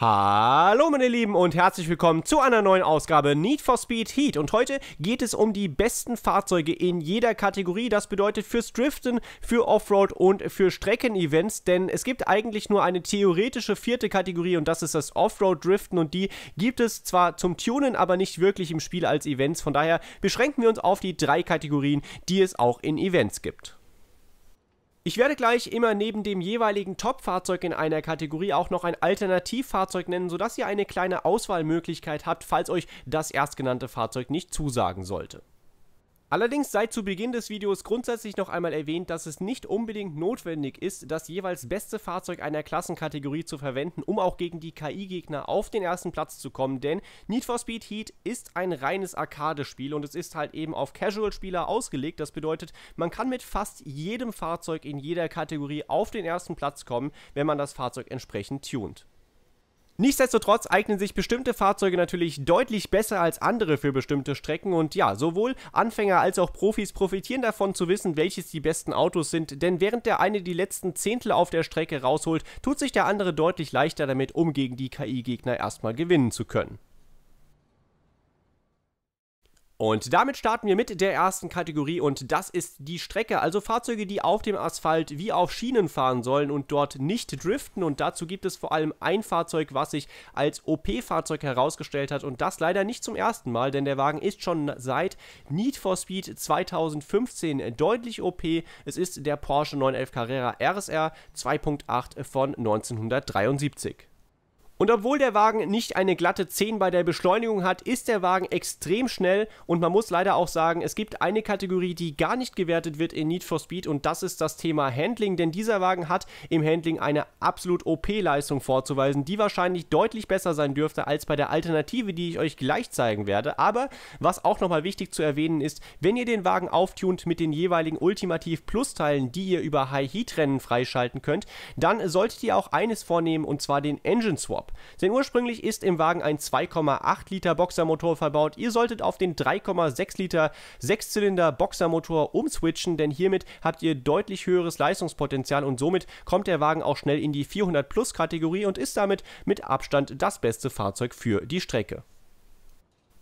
Hallo meine Lieben und herzlich willkommen zu einer neuen Ausgabe Need for Speed Heat und heute geht es um die besten Fahrzeuge in jeder Kategorie, das bedeutet fürs Driften, für Offroad und für Streckenevents, denn es gibt eigentlich nur eine theoretische vierte Kategorie und das ist das Offroad Driften und die gibt es zwar zum Tunen, aber nicht wirklich im Spiel als Events, von daher beschränken wir uns auf die drei Kategorien, die es auch in Events gibt. Ich werde gleich immer neben dem jeweiligen Top-Fahrzeug in einer Kategorie auch noch ein Alternativfahrzeug nennen, sodass ihr eine kleine Auswahlmöglichkeit habt, falls euch das erstgenannte Fahrzeug nicht zusagen sollte. Allerdings sei zu Beginn des Videos grundsätzlich noch einmal erwähnt, dass es nicht unbedingt notwendig ist, das jeweils beste Fahrzeug einer Klassenkategorie zu verwenden, um auch gegen die KI-Gegner auf den ersten Platz zu kommen, denn Need for Speed Heat ist ein reines Arcade-Spiel und es ist halt eben auf Casual-Spieler ausgelegt. Das bedeutet, man kann mit fast jedem Fahrzeug in jeder Kategorie auf den ersten Platz kommen, wenn man das Fahrzeug entsprechend tunt. Nichtsdestotrotz eignen sich bestimmte Fahrzeuge natürlich deutlich besser als andere für bestimmte Strecken und ja, sowohl Anfänger als auch Profis profitieren davon zu wissen, welches die besten Autos sind, denn während der eine die letzten Zehntel auf der Strecke rausholt, tut sich der andere deutlich leichter damit, um gegen die KI-Gegner erstmal gewinnen zu können. Und damit starten wir mit der ersten Kategorie und das ist die Strecke, also Fahrzeuge, die auf dem Asphalt wie auf Schienen fahren sollen und dort nicht driften. Und dazu gibt es vor allem ein Fahrzeug, was sich als OP-Fahrzeug herausgestellt hat und das leider nicht zum ersten Mal, denn der Wagen ist schon seit Need for Speed 2015 deutlich OP. Es ist der Porsche 911 Carrera RSR 2.8 von 1973. Und obwohl der Wagen nicht eine glatte 10 bei der Beschleunigung hat, ist der Wagen extrem schnell und man muss leider auch sagen, es gibt eine Kategorie, die gar nicht gewertet wird in Need for Speed und das ist das Thema Handling, denn dieser Wagen hat im Handling eine absolut OP-Leistung vorzuweisen, die wahrscheinlich deutlich besser sein dürfte als bei der Alternative, die ich euch gleich zeigen werde. Aber was auch nochmal wichtig zu erwähnen ist, wenn ihr den Wagen auftunt mit den jeweiligen Ultimativ Plus-Teilen, die ihr über High-Heat-Rennen freischalten könnt, dann solltet ihr auch eines vornehmen und zwar den Engine Swap. Denn ursprünglich ist im Wagen ein 2,8 Liter Boxermotor verbaut. Ihr solltet auf den 3,6 Liter Sechszylinder Boxermotor umswitchen, denn hiermit habt ihr deutlich höheres Leistungspotenzial und somit kommt der Wagen auch schnell in die 400 Plus Kategorie und ist damit mit Abstand das beste Fahrzeug für die Strecke.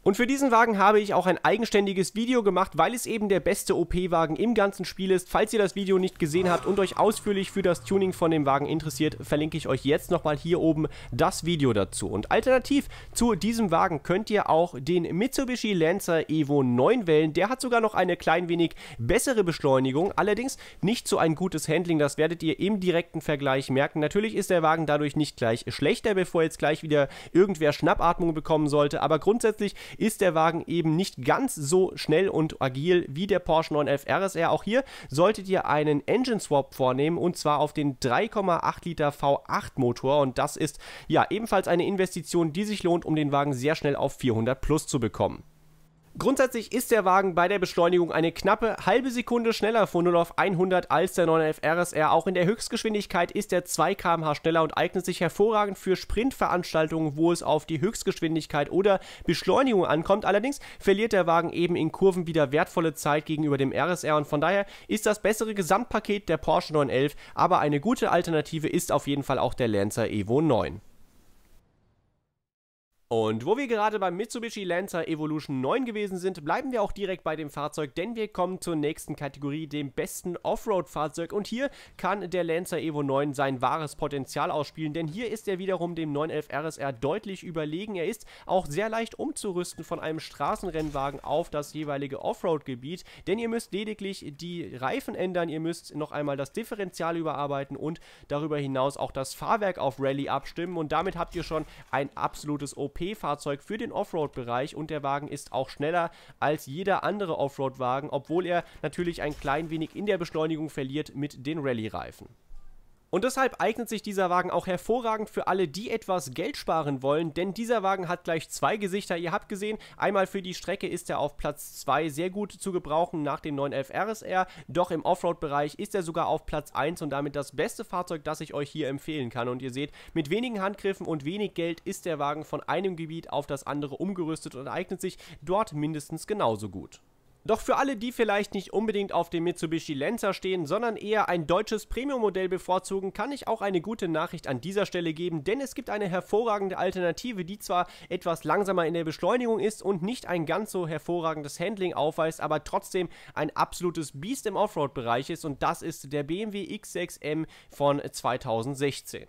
Und für diesen Wagen habe ich auch ein eigenständiges Video gemacht, weil es eben der beste OP-Wagen im ganzen Spiel ist. Falls ihr das Video nicht gesehen habt und euch ausführlich für das Tuning von dem Wagen interessiert, verlinke ich euch jetzt nochmal hier oben das Video dazu. Und alternativ zu diesem Wagen könnt ihr auch den Mitsubishi Lancer Evo 9 wählen. Der hat sogar noch eine klein wenig bessere Beschleunigung, allerdings nicht so ein gutes Handling. Das werdet ihr im direkten Vergleich merken. Natürlich ist der Wagen dadurch nicht gleich schlechter, bevor jetzt gleich wieder irgendwer Schnappatmung bekommen sollte, aber grundsätzlich ist der Wagen eben nicht ganz so schnell und agil wie der Porsche 911 RSR. Auch hier solltet ihr einen Engine Swap vornehmen und zwar auf den 3,8 Liter V8 Motor und das ist ja ebenfalls eine Investition, die sich lohnt, um den Wagen sehr schnell auf 400 plus zu bekommen. Grundsätzlich ist der Wagen bei der Beschleunigung eine knappe halbe Sekunde schneller von 0 auf 100 als der 911 RSR. Auch in der Höchstgeschwindigkeit ist er 2 km/h schneller und eignet sich hervorragend für Sprintveranstaltungen, wo es auf die Höchstgeschwindigkeit oder Beschleunigung ankommt. Allerdings verliert der Wagen eben in Kurven wieder wertvolle Zeit gegenüber dem RSR und von daher ist das bessere Gesamtpaket der Porsche 911, aber eine gute Alternative ist auf jeden Fall auch der Lancer Evo 9. Und wo wir gerade beim Mitsubishi Lancer Evolution 9 gewesen sind, bleiben wir auch direkt bei dem Fahrzeug, denn wir kommen zur nächsten Kategorie, dem besten Offroad-Fahrzeug. Und hier kann der Lancer Evo 9 sein wahres Potenzial ausspielen, denn hier ist er wiederum dem 911 RSR deutlich überlegen. Er ist auch sehr leicht umzurüsten von einem Straßenrennwagen auf das jeweilige Offroad-Gebiet, denn ihr müsst lediglich die Reifen ändern, ihr müsst noch einmal das Differential überarbeiten und darüber hinaus auch das Fahrwerk auf Rallye abstimmen. Und damit habt ihr schon ein absolutes OP LFP-Fahrzeug für den Offroad-Bereich und der Wagen ist auch schneller als jeder andere Offroad-Wagen, obwohl er natürlich ein klein wenig in der Beschleunigung verliert mit den Rallye-Reifen. Und deshalb eignet sich dieser Wagen auch hervorragend für alle, die etwas Geld sparen wollen, denn dieser Wagen hat gleich zwei Gesichter. Ihr habt gesehen, einmal für die Strecke ist er auf Platz 2 sehr gut zu gebrauchen nach dem 911 RSR, doch im Offroad-Bereich ist er sogar auf Platz 1 und damit das beste Fahrzeug, das ich euch hier empfehlen kann. Und ihr seht, mit wenigen Handgriffen und wenig Geld ist der Wagen von einem Gebiet auf das andere umgerüstet und eignet sich dort mindestens genauso gut. Doch für alle, die vielleicht nicht unbedingt auf dem Mitsubishi Lancer stehen, sondern eher ein deutsches Premium-Modell bevorzugen, kann ich auch eine gute Nachricht an dieser Stelle geben, denn es gibt eine hervorragende Alternative, die zwar etwas langsamer in der Beschleunigung ist und nicht ein ganz so hervorragendes Handling aufweist, aber trotzdem ein absolutes Biest im Offroad-Bereich ist und das ist der BMW X6M von 2016.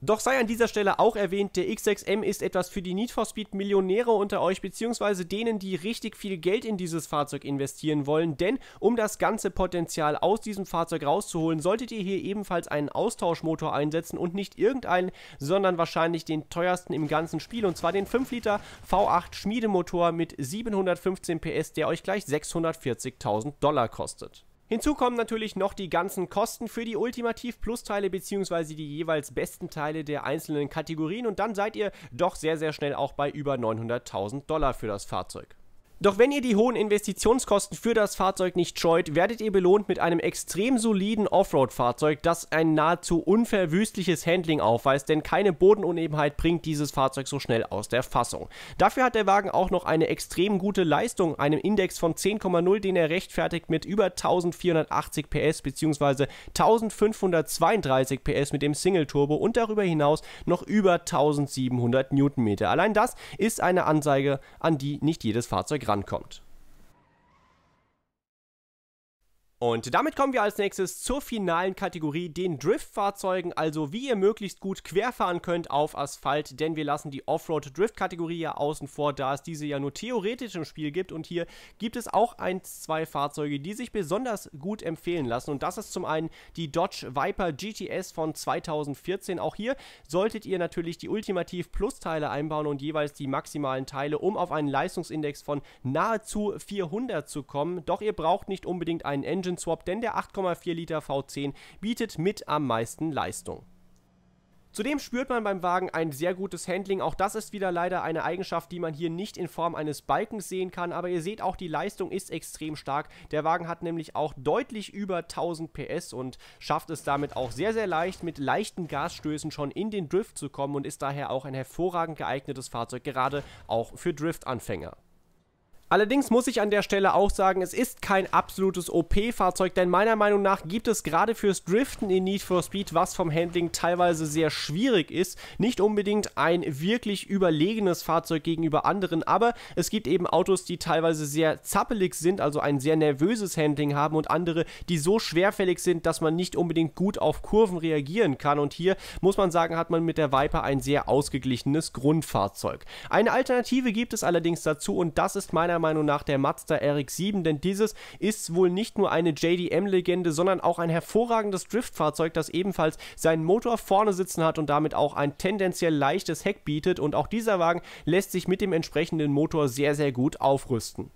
Doch sei an dieser Stelle auch erwähnt, der X6M ist etwas für die Need for Speed Millionäre unter euch, beziehungsweise denen, die richtig viel Geld in dieses Fahrzeug investieren wollen, denn um das ganze Potenzial aus diesem Fahrzeug rauszuholen, solltet ihr hier ebenfalls einen Austauschmotor einsetzen und nicht irgendeinen, sondern wahrscheinlich den teuersten im ganzen Spiel, und zwar den 5 Liter V8 Schmiedemotor mit 715 PS, der euch gleich 640.000 Dollar kostet. Hinzu kommen natürlich noch die ganzen Kosten für die Ultimativ Plus Teile bzw. die jeweils besten Teile der einzelnen Kategorien und dann seid ihr doch sehr, sehr schnell auch bei über 900.000 Dollar für das Fahrzeug. Doch wenn ihr die hohen Investitionskosten für das Fahrzeug nicht scheut, werdet ihr belohnt mit einem extrem soliden Offroad-Fahrzeug, das ein nahezu unverwüstliches Handling aufweist, denn keine Bodenunebenheit bringt dieses Fahrzeug so schnell aus der Fassung. Dafür hat der Wagen auch noch eine extrem gute Leistung, einem Index von 10,0, den er rechtfertigt mit über 1480 PS bzw. 1532 PS mit dem Single-Turbo und darüber hinaus noch über 1700 Newtonmeter. Allein das ist eine Anzeige, an die nicht jedes Fahrzeug rankommt. Und damit kommen wir als nächstes zur finalen Kategorie, den Driftfahrzeugen, also wie ihr möglichst gut querfahren könnt auf Asphalt, denn wir lassen die Offroad-Drift-Kategorie ja außen vor, da es diese ja nur theoretisch im Spiel gibt und hier gibt es auch ein, zwei Fahrzeuge, die sich besonders gut empfehlen lassen und das ist zum einen die Dodge Viper GTS von 2014. Auch hier solltet ihr natürlich die Ultimativ Plus-Teile einbauen und jeweils die maximalen Teile, um auf einen Leistungsindex von nahezu 400 zu kommen, doch ihr braucht nicht unbedingt einen Engine Engine Swap, denn der 8,4 Liter V10 bietet mit am meisten Leistung. Zudem spürt man beim Wagen ein sehr gutes Handling. Auch das ist wieder leider eine Eigenschaft, die man hier nicht in Form eines Balkens sehen kann. Aber ihr seht auch, die Leistung ist extrem stark. Der Wagen hat nämlich auch deutlich über 1000 PS und schafft es damit auch sehr, sehr leicht mit leichten Gasstößen schon in den Drift zu kommen und ist daher auch ein hervorragend geeignetes Fahrzeug, gerade auch für Driftanfänger. Allerdings muss ich an der Stelle auch sagen, es ist kein absolutes OP-Fahrzeug, denn meiner Meinung nach gibt es gerade fürs Driften in Need for Speed, was vom Handling teilweise sehr schwierig ist, nicht unbedingt ein wirklich überlegenes Fahrzeug gegenüber anderen, aber es gibt eben Autos, die teilweise sehr zappelig sind, also ein sehr nervöses Handling haben und andere, die so schwerfällig sind, dass man nicht unbedingt gut auf Kurven reagieren kann und hier muss man sagen, hat man mit der Viper ein sehr ausgeglichenes Grundfahrzeug. Eine Alternative gibt es allerdings dazu und das ist meiner meiner Meinung nach der Mazda RX7, denn dieses ist wohl nicht nur eine JDM-Legende, sondern auch ein hervorragendes Driftfahrzeug, das ebenfalls seinen Motor vorne sitzen hat und damit auch ein tendenziell leichtes Heck bietet und auch dieser Wagen lässt sich mit dem entsprechenden Motor sehr, sehr gut aufrüsten.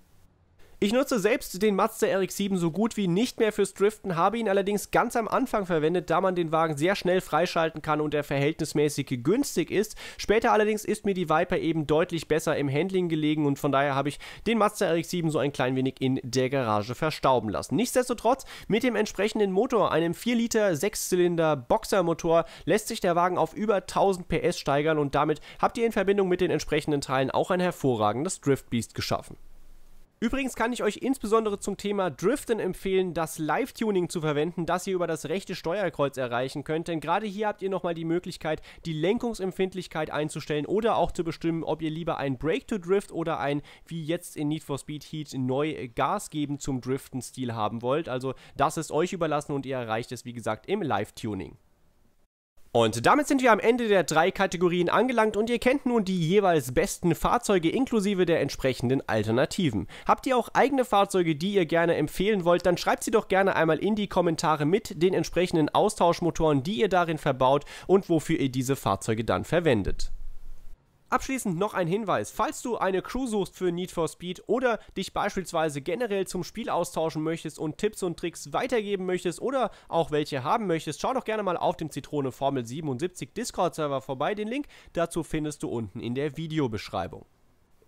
Ich nutze selbst den Mazda RX-7 so gut wie nicht mehr fürs Driften, habe ihn allerdings ganz am Anfang verwendet, da man den Wagen sehr schnell freischalten kann und er verhältnismäßig günstig ist. Später allerdings ist mir die Viper eben deutlich besser im Handling gelegen und von daher habe ich den Mazda RX-7 so ein klein wenig in der Garage verstauben lassen. Nichtsdestotrotz, mit dem entsprechenden Motor, einem 4 Liter 6-Zylinder Boxermotor, lässt sich der Wagen auf über 1000 PS steigern und damit habt ihr in Verbindung mit den entsprechenden Teilen auch ein hervorragendes Driftbeast geschaffen. Übrigens kann ich euch insbesondere zum Thema Driften empfehlen, das Live-Tuning zu verwenden, das ihr über das rechte Steuerkreuz erreichen könnt. Denn gerade hier habt ihr nochmal die Möglichkeit, die Lenkungsempfindlichkeit einzustellen oder auch zu bestimmen, ob ihr lieber ein Break-to-Drift oder ein, wie jetzt in Need for Speed Heat, neu Gas geben zum Driften-Stil haben wollt. Also das ist euch überlassen und ihr erreicht es, wie gesagt, im Live-Tuning. Und damit sind wir am Ende der drei Kategorien angelangt und ihr kennt nun die jeweils besten Fahrzeuge inklusive der entsprechenden Alternativen. Habt ihr auch eigene Fahrzeuge, die ihr gerne empfehlen wollt, dann schreibt sie doch gerne einmal in die Kommentare mit den entsprechenden Austauschmotoren, die ihr darin verbaut und wofür ihr diese Fahrzeuge dann verwendet. Abschließend noch ein Hinweis, falls du eine Crew suchst für Need for Speed oder dich beispielsweise generell zum Spiel austauschen möchtest und Tipps und Tricks weitergeben möchtest oder auch welche haben möchtest, schau doch gerne mal auf dem Zitrone Formel 77 Discord Server vorbei. Den Link dazu findest du unten in der Videobeschreibung.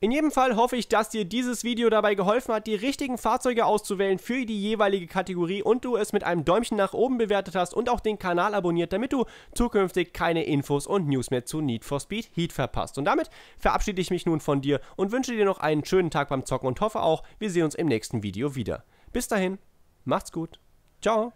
In jedem Fall hoffe ich, dass dir dieses Video dabei geholfen hat, die richtigen Fahrzeuge auszuwählen für die jeweilige Kategorie und du es mit einem Däumchen nach oben bewertet hast und auch den Kanal abonniert, damit du zukünftig keine Infos und News mehr zu Need for Speed Heat verpasst. Und damit verabschiede ich mich nun von dir und wünsche dir noch einen schönen Tag beim Zocken und hoffe auch, wir sehen uns im nächsten Video wieder. Bis dahin, macht's gut, ciao.